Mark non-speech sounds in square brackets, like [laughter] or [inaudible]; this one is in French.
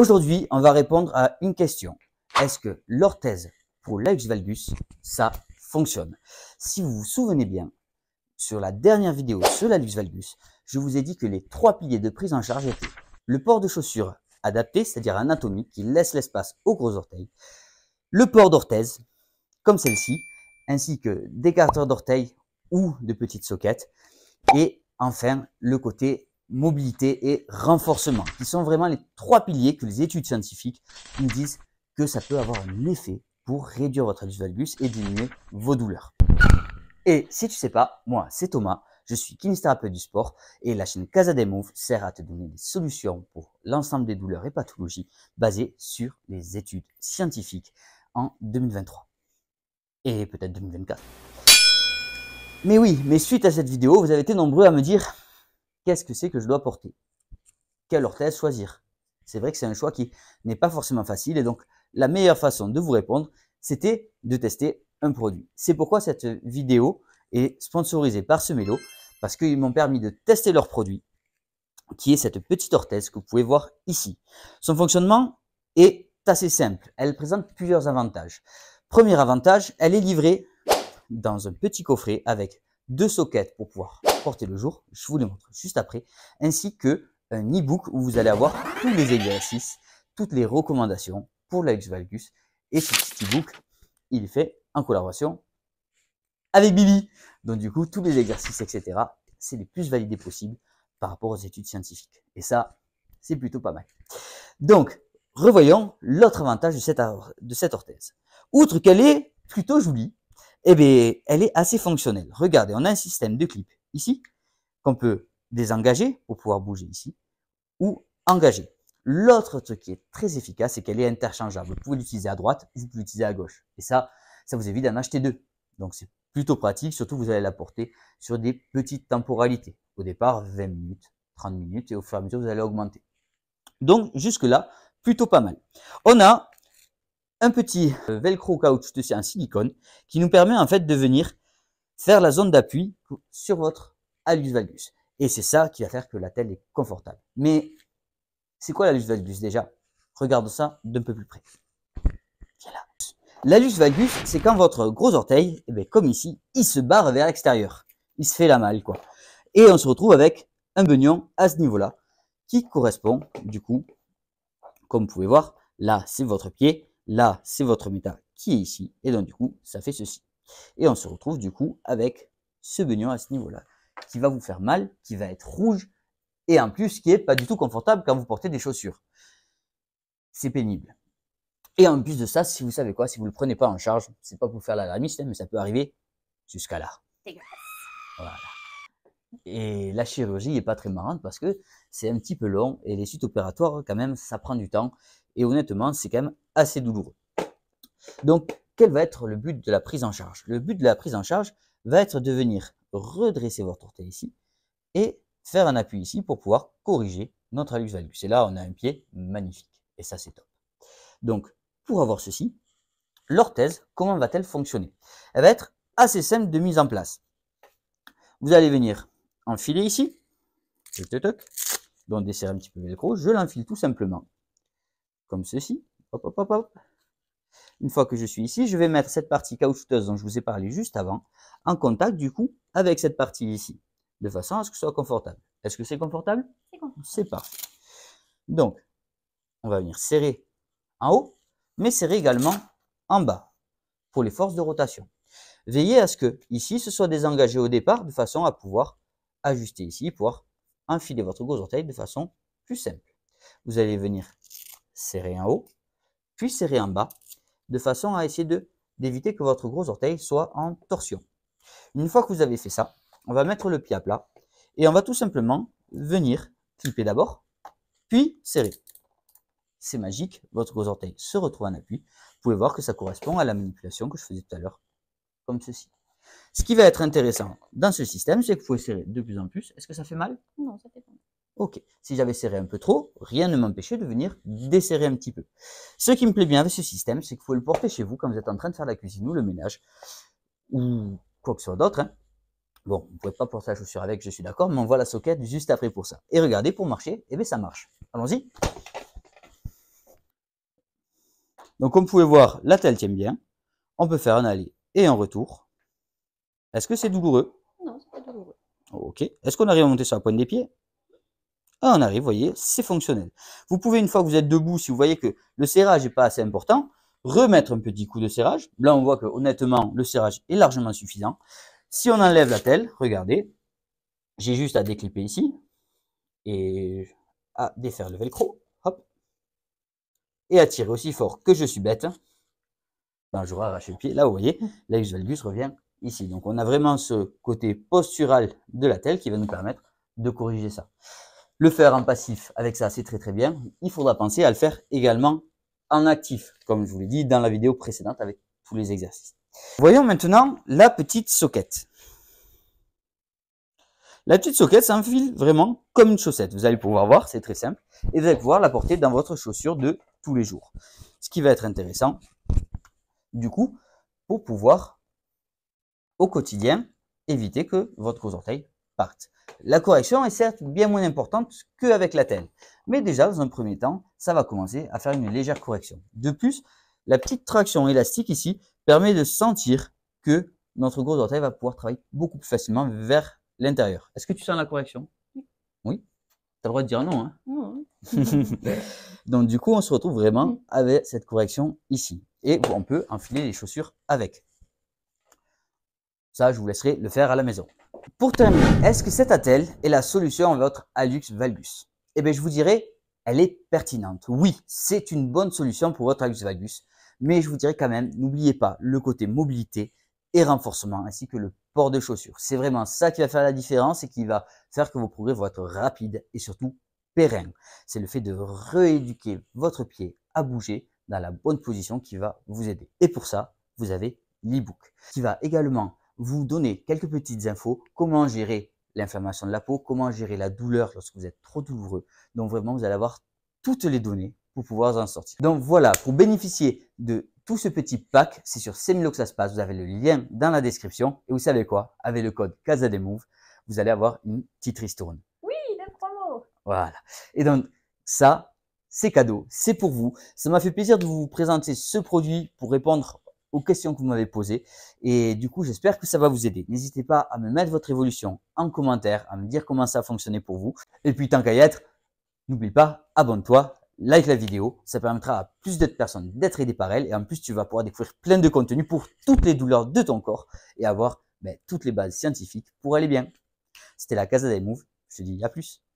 Aujourd'hui, on va répondre à une question. Est-ce que l'orthèse pour Luxe valgus, ça fonctionne Si vous vous souvenez bien, sur la dernière vidéo sur Luxe valgus, je vous ai dit que les trois piliers de prise en charge étaient le port de chaussures adapté, c'est-à-dire anatomique, qui laisse l'espace aux gros orteils, le port d'orthèse, comme celle-ci, ainsi que des carteurs d'orteils ou de petites soquettes, et enfin le côté mobilité et renforcement, qui sont vraiment les trois piliers que les études scientifiques nous disent que ça peut avoir un effet pour réduire votre anus valgus et diminuer vos douleurs. Et si tu sais pas, moi c'est Thomas, je suis kinésithérapeute du sport et la chaîne Casa des Moves sert à te donner des solutions pour l'ensemble des douleurs et pathologies basées sur les études scientifiques en 2023 et peut-être 2024. Mais oui, mais suite à cette vidéo, vous avez été nombreux à me dire Qu'est-ce que c'est que je dois porter Quelle orthèse choisir C'est vrai que c'est un choix qui n'est pas forcément facile et donc la meilleure façon de vous répondre, c'était de tester un produit. C'est pourquoi cette vidéo est sponsorisée par Semelo parce qu'ils m'ont permis de tester leur produit qui est cette petite orthèse que vous pouvez voir ici. Son fonctionnement est assez simple. Elle présente plusieurs avantages. Premier avantage, elle est livrée dans un petit coffret avec deux sockets pour pouvoir porter le jour, je vous les montre juste après, ainsi que un e-book où vous allez avoir tous les exercices, toutes les recommandations pour la Valgus. Et ce petit e-book, il est fait en collaboration avec Bibi. Donc du coup, tous les exercices, etc., c'est les plus validés possibles par rapport aux études scientifiques. Et ça, c'est plutôt pas mal. Donc, revoyons l'autre avantage de cette, de cette orthèse. Outre qu'elle est plutôt jolie, eh bien, elle est assez fonctionnelle. Regardez, on a un système de clips ici, qu'on peut désengager pour pouvoir bouger ici, ou engager. L'autre truc qui est très efficace, c'est qu'elle est interchangeable. Vous pouvez l'utiliser à droite, vous pouvez l'utiliser à gauche. Et ça, ça vous évite d'en acheter deux. Donc c'est plutôt pratique, surtout vous allez la porter sur des petites temporalités. Au départ, 20 minutes, 30 minutes, et au fur et à mesure, vous allez augmenter. Donc jusque-là, plutôt pas mal. On a un petit euh, velcro sais, un silicone qui nous permet en fait de venir faire la zone d'appui sur votre alus valgus. Et c'est ça qui va faire que la telle est confortable. Mais c'est quoi l'alus valgus déjà regarde ça d'un peu plus près. L'alus valgus, c'est quand votre gros orteil, eh ben, comme ici, il se barre vers l'extérieur. Il se fait la malle, quoi. Et on se retrouve avec un bunion à ce niveau-là, qui correspond, du coup, comme vous pouvez voir, là, c'est votre pied, là, c'est votre méta qui est ici, et donc, du coup, ça fait ceci. Et on se retrouve, du coup, avec ce beignet à ce niveau-là, qui va vous faire mal, qui va être rouge, et en plus qui est pas du tout confortable quand vous portez des chaussures. C'est pénible. Et en plus de ça, si vous savez quoi, si vous ne le prenez pas en charge, c'est pas pour faire l'alarmiste, hein, mais ça peut arriver jusqu'à là. Et la chirurgie n'est pas très marrante parce que c'est un petit peu long et les suites opératoires, quand même, ça prend du temps. Et honnêtement, c'est quand même assez douloureux. Donc, quel va être le but de la prise en charge Le but de la prise en charge, va être de venir redresser votre orteil ici et faire un appui ici pour pouvoir corriger notre allux valgus. Et là, on a un pied magnifique. Et ça, c'est top. Donc, pour avoir ceci, l'orthèse, comment va-t-elle fonctionner Elle va être assez simple de mise en place. Vous allez venir enfiler ici, donc desserrer un petit peu le velcro. je l'enfile tout simplement, comme ceci, hop, hop, hop, hop, une fois que je suis ici, je vais mettre cette partie caoutchouteuse dont je vous ai parlé juste avant en contact du coup avec cette partie ici, de façon à ce que ce soit confortable. Est-ce que c'est confortable C'est confortable. C'est pas. Donc, on va venir serrer en haut, mais serrer également en bas pour les forces de rotation. Veillez à ce que ici ce soit désengagé au départ de façon à pouvoir ajuster ici, pouvoir enfiler votre gros orteil de façon plus simple. Vous allez venir serrer en haut, puis serrer en bas de façon à essayer d'éviter que votre gros orteil soit en torsion. Une fois que vous avez fait ça, on va mettre le pied à plat et on va tout simplement venir clipper d'abord, puis serrer. C'est magique, votre gros orteil se retrouve en appui. Vous pouvez voir que ça correspond à la manipulation que je faisais tout à l'heure, comme ceci. Ce qui va être intéressant dans ce système, c'est que vous pouvez serrer de plus en plus. Est-ce que ça fait mal Non, ça fait pas mal. Ok, si j'avais serré un peu trop, rien ne m'empêchait de venir desserrer un petit peu. Ce qui me plaît bien avec ce système, c'est que vous faut le porter chez vous quand vous êtes en train de faire la cuisine ou le ménage, ou quoi que ce soit d'autre. Hein. Bon, vous ne pouvez pas porter la chaussure avec, je suis d'accord, mais on voit la soquette juste après pour ça. Et regardez, pour marcher, eh bien ça marche. Allons-y. Donc comme vous pouvez voir, la telle tient bien. On peut faire un aller et un retour. Est-ce que c'est douloureux Non, n'est pas douloureux. Ok. Est-ce qu'on arrive à monter sur la pointe des pieds ah, on arrive, vous voyez, c'est fonctionnel. Vous pouvez, une fois que vous êtes debout, si vous voyez que le serrage n'est pas assez important, remettre un petit coup de serrage. Là, on voit que honnêtement, le serrage est largement suffisant. Si on enlève la telle, regardez, j'ai juste à déclipper ici et à défaire le velcro. Hop. Et à tirer aussi fort que je suis bête. Ben, je arracher le pied. Là, vous voyez, l'ex valgus revient ici. Donc, on a vraiment ce côté postural de la telle qui va nous permettre de corriger ça le faire en passif avec ça, c'est très très bien. Il faudra penser à le faire également en actif, comme je vous l'ai dit dans la vidéo précédente avec tous les exercices. Voyons maintenant la petite soquette. La petite soquette s'enfile vraiment comme une chaussette. Vous allez pouvoir voir, c'est très simple. Et vous allez pouvoir la porter dans votre chaussure de tous les jours. Ce qui va être intéressant, du coup, pour pouvoir, au quotidien, éviter que votre gros orteil parte. La correction est certes bien moins importante qu'avec la telle, mais déjà, dans un premier temps, ça va commencer à faire une légère correction. De plus, la petite traction élastique ici permet de sentir que notre gros orteil va pouvoir travailler beaucoup plus facilement vers l'intérieur. Est-ce que tu sens la correction Oui. Tu as le droit de dire non. Hein non. Hein. [laughs] Donc du coup, on se retrouve vraiment avec cette correction ici. Et on peut enfiler les chaussures avec. Ça, je vous laisserai le faire à la maison. Pour terminer, est-ce que cette attelle est la solution à votre Alux valgus Eh bien, je vous dirais, elle est pertinente. Oui, c'est une bonne solution pour votre Alux valgus, mais je vous dirais quand même, n'oubliez pas le côté mobilité et renforcement, ainsi que le port de chaussures. C'est vraiment ça qui va faire la différence et qui va faire que vos progrès vont être rapides et surtout pérennes. C'est le fait de rééduquer votre pied à bouger dans la bonne position qui va vous aider. Et pour ça, vous avez l'e-book qui va également vous donner quelques petites infos, comment gérer l'inflammation de la peau, comment gérer la douleur lorsque vous êtes trop douloureux. Donc vraiment, vous allez avoir toutes les données pour pouvoir en sortir. Donc voilà, pour bénéficier de tout ce petit pack, c'est sur Semilo que ça se passe. Vous avez le lien dans la description. Et vous savez quoi Avec le code CASADEMOVE, vous allez avoir une petite ristourne. Oui, la promo Voilà. Et donc, ça, c'est cadeau, c'est pour vous. Ça m'a fait plaisir de vous présenter ce produit pour répondre aux questions que vous m'avez posées. Et du coup, j'espère que ça va vous aider. N'hésitez pas à me mettre votre évolution en commentaire, à me dire comment ça a fonctionné pour vous. Et puis, tant qu'à y être, n'oublie pas, abonne-toi, like la vidéo. Ça permettra à plus d'autres personnes d'être aidées par elle. Et en plus, tu vas pouvoir découvrir plein de contenus pour toutes les douleurs de ton corps et avoir ben, toutes les bases scientifiques pour aller bien. C'était la Casa des Moves. Je te dis à plus.